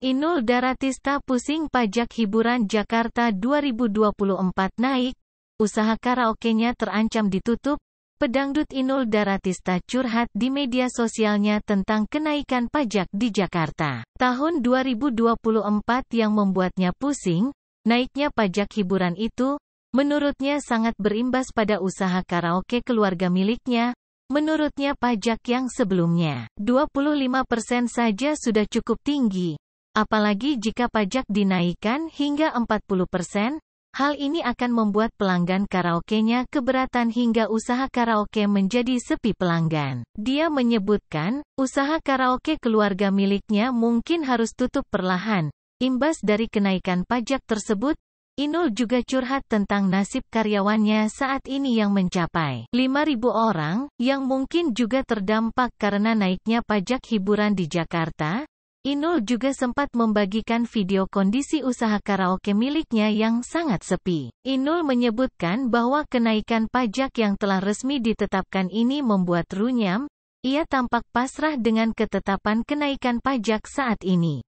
Inul Daratista pusing pajak hiburan Jakarta 2024 naik, usaha karaoke-nya terancam ditutup, pedangdut Inul Daratista curhat di media sosialnya tentang kenaikan pajak di Jakarta. Tahun 2024 yang membuatnya pusing, naiknya pajak hiburan itu, menurutnya sangat berimbas pada usaha karaoke keluarga miliknya, menurutnya pajak yang sebelumnya 25% saja sudah cukup tinggi. Apalagi jika pajak dinaikkan hingga 40%, hal ini akan membuat pelanggan karaoke-nya keberatan hingga usaha karaoke menjadi sepi pelanggan. Dia menyebutkan, usaha karaoke keluarga miliknya mungkin harus tutup perlahan. Imbas dari kenaikan pajak tersebut, Inul juga curhat tentang nasib karyawannya saat ini yang mencapai 5.000 orang, yang mungkin juga terdampak karena naiknya pajak hiburan di Jakarta, Inul juga sempat membagikan video kondisi usaha karaoke miliknya yang sangat sepi. Inul menyebutkan bahwa kenaikan pajak yang telah resmi ditetapkan ini membuat runyam, ia tampak pasrah dengan ketetapan kenaikan pajak saat ini.